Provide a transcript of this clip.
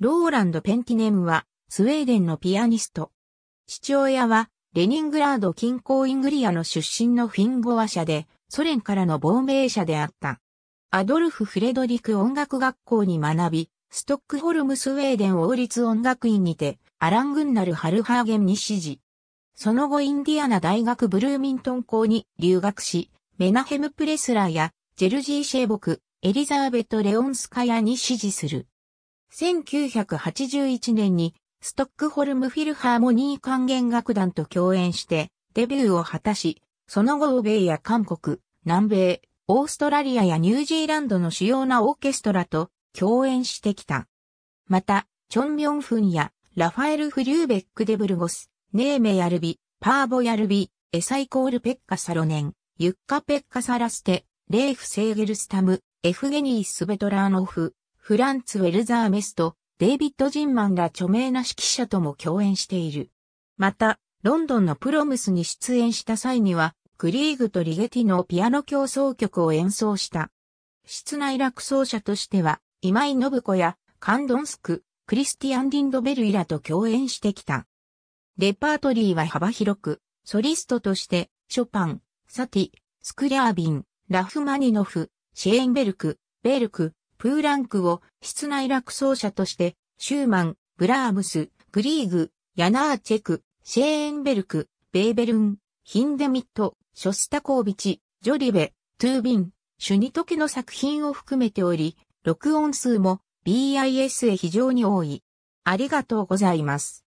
ローランド・ペンティネムは、スウェーデンのピアニスト。父親は、レニングラード近郊イングリアの出身のフィンゴア社で、ソ連からの亡命者であった。アドルフ・フレドリク音楽学校に学び、ストックホルムスウェーデン王立音楽院にて、アラン・グンナル・ハルハーゲンに指示。その後インディアナ大学ブルーミントン校に留学し、メナヘム・プレスラーや、ジェルジー・シェーボク、エリザーベット・レオンスカヤに指示する。1981年にストックホルムフィルハーモニー管弦楽団と共演してデビューを果たし、その後欧米や韓国、南米、オーストラリアやニュージーランドの主要なオーケストラと共演してきた。また、チョンミョンフンやラファエル・フリューベック・デブルゴス、ネーメ・ヤルビ、パーボ・ヤルビ、エサイコール・ペッカ・サロネン、ユッカ・ペッカ・サラステ、レーフ・セーゲルスタム、エフゲニー・スベトラーノフ、フランツ・ウェルザー・メスト、デイビッド・ジンマンら著名な指揮者とも共演している。また、ロンドンのプロムスに出演した際には、クリーグとリゲティのピアノ協奏曲を演奏した。室内落奏者としては、今井信子やカンドンスク、クリスティアン・ディンドベルイらと共演してきた。レパートリーは幅広く、ソリストとして、ショパン、サティ、スクリャービン、ラフマニノフ、シェーンベルク、ベルク、プーランクを室内落奏者として、シューマン、ブラームス、グリーグ、ヤナーチェク、シェーンベルク、ベーベルン、ヒンデミット、ショスタコービチ、ジョリベ、トゥービン、シュニトケの作品を含めており、録音数も BIS へ非常に多い。ありがとうございます。